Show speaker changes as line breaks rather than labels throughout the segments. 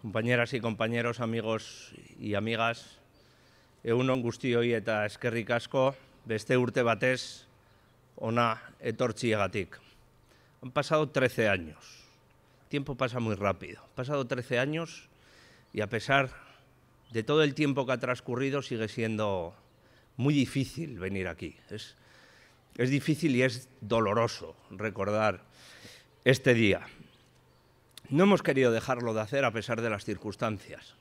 Compañeras y compañeros, amigos y amigas, un y eta eskerrik asko beste urte batez ona egatic. Han pasado 13 años. tiempo pasa muy rápido. Han pasado 13 años y a pesar de todo el tiempo que ha transcurrido sigue siendo muy difícil venir aquí. es difícil y es doloroso recordar este día. No hemos querido dejarlo de hacer a pesar de las circunstancias,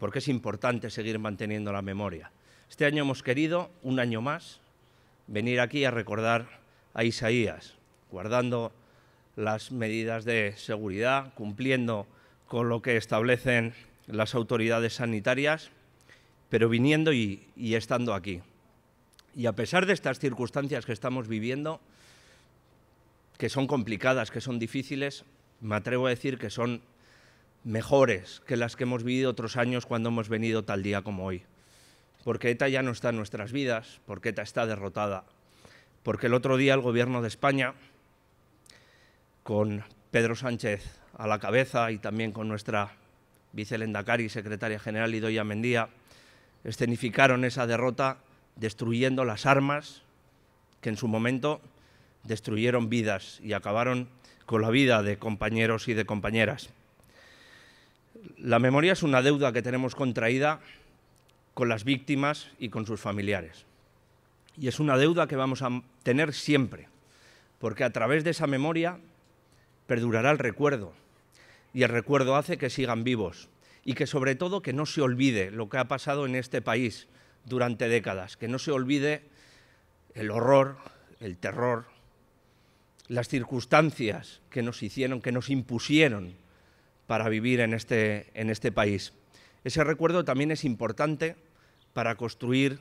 porque es importante seguir manteniendo la memoria. Este año hemos querido, un año más, venir aquí a recordar a Isaías, guardando las medidas de seguridad, cumpliendo con lo que establecen las autoridades sanitarias, pero viniendo y, estando aquí. Y a pesar de estas circunstancias que estamos viviendo, que son complicadas, que son difíciles, me atrevo a decir que son mejores que las que hemos vivido otros años cuando hemos venido tal día como hoy. Porque ETA ya no está en nuestras vidas, porque ETA está derrotada. Porque el otro día el gobierno de España, con Pedro Sánchez a la cabeza y también con nuestra vicelenda y secretaria general Idoia Mendía, escenificaron esa derrota destruyendo las armas que en su momento destruyeron vidas y acabaron con la vida de compañeros y de compañeras. La memoria es una deuda que tenemos contraída con las víctimas y con sus familiares. Y es una deuda que vamos a tener siempre, porque a través de esa memoria perdurará el recuerdo. Y el recuerdo hace que sigan vivos y que sobre todo que no se olvide lo que ha pasado en este país durante décadas, que no se olvide el horror, el terror, las circunstancias que nos hicieron, que nos impusieron para vivir en este, en este país. Ese recuerdo también es importante para construir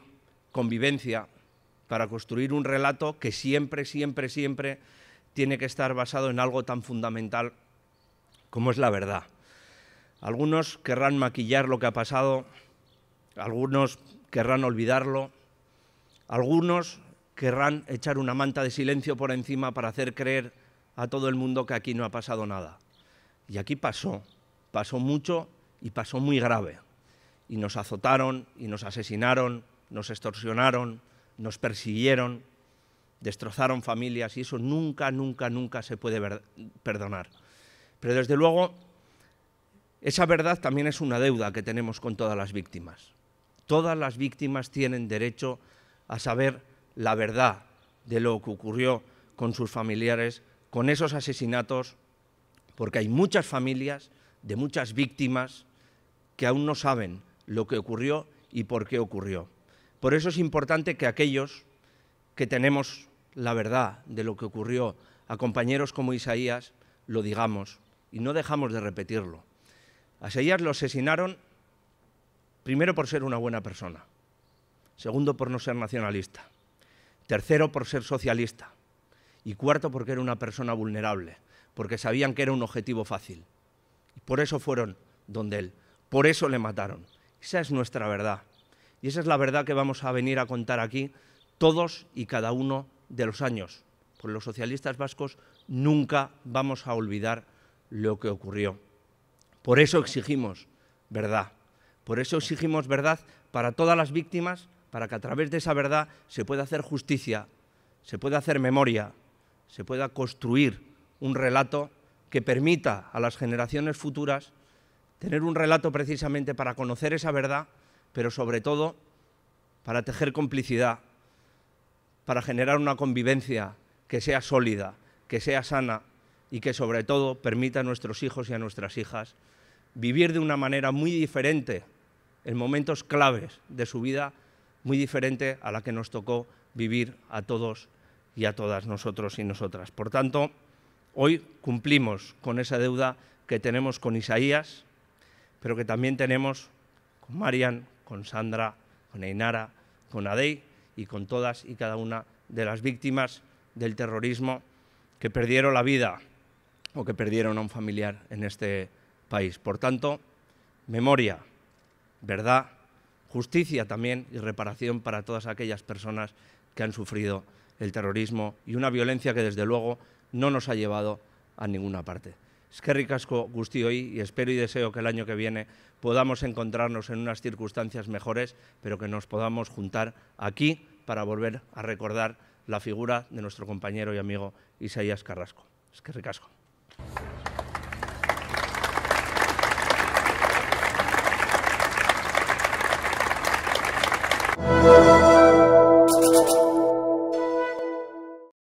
convivencia, para construir un relato que siempre, siempre, siempre tiene que estar basado en algo tan fundamental como es la verdad. Algunos querrán maquillar lo que ha pasado, algunos querrán olvidarlo, algunos querrán echar una manta de silencio por encima para hacer creer a todo el mundo que aquí no ha pasado nada. Y aquí pasó, pasó mucho y pasó muy grave. Y nos azotaron, y nos asesinaron, nos extorsionaron, nos persiguieron, destrozaron familias y eso nunca, nunca, nunca se puede perdonar. Pero desde luego, esa verdad también es una deuda que tenemos con todas las víctimas. Todas las víctimas tienen derecho a saber la verdad de lo que ocurrió con sus familiares, con esos asesinatos, porque hay muchas familias de muchas víctimas que aún no saben lo que ocurrió y por qué ocurrió. Por eso es importante que aquellos que tenemos la verdad de lo que ocurrió a compañeros como Isaías, lo digamos y no dejamos de repetirlo. A Isaías lo asesinaron primero por ser una buena persona, segundo por no ser nacionalista, Tercero, por ser socialista. Y cuarto, porque era una persona vulnerable, porque sabían que era un objetivo fácil. y Por eso fueron donde él, por eso le mataron. Esa es nuestra verdad. Y esa es la verdad que vamos a venir a contar aquí todos y cada uno de los años. Por los socialistas vascos nunca vamos a olvidar lo que ocurrió. Por eso exigimos verdad. Por eso exigimos verdad para todas las víctimas para que a través de esa verdad se pueda hacer justicia, se pueda hacer memoria, se pueda construir un relato que permita a las generaciones futuras tener un relato precisamente para conocer esa verdad, pero sobre todo para tejer complicidad, para generar una convivencia que sea sólida, que sea sana y que sobre todo permita a nuestros hijos y a nuestras hijas vivir de una manera muy diferente en momentos claves de su vida muy diferente a la que nos tocó vivir a todos y a todas nosotros y nosotras. Por tanto, hoy cumplimos con esa deuda que tenemos con Isaías, pero que también tenemos con Marian, con Sandra, con Einara, con Adey y con todas y cada una de las víctimas del terrorismo que perdieron la vida o que perdieron a un familiar en este país. Por tanto, memoria, verdad justicia también y reparación para todas aquellas personas que han sufrido el terrorismo y una violencia que desde luego no nos ha llevado a ninguna parte. Es que ricasco gustí hoy y espero y deseo que el año que viene podamos encontrarnos en unas circunstancias mejores, pero que nos podamos juntar aquí para volver a recordar la figura de nuestro compañero y amigo Isaías Carrasco. Es que ricasco.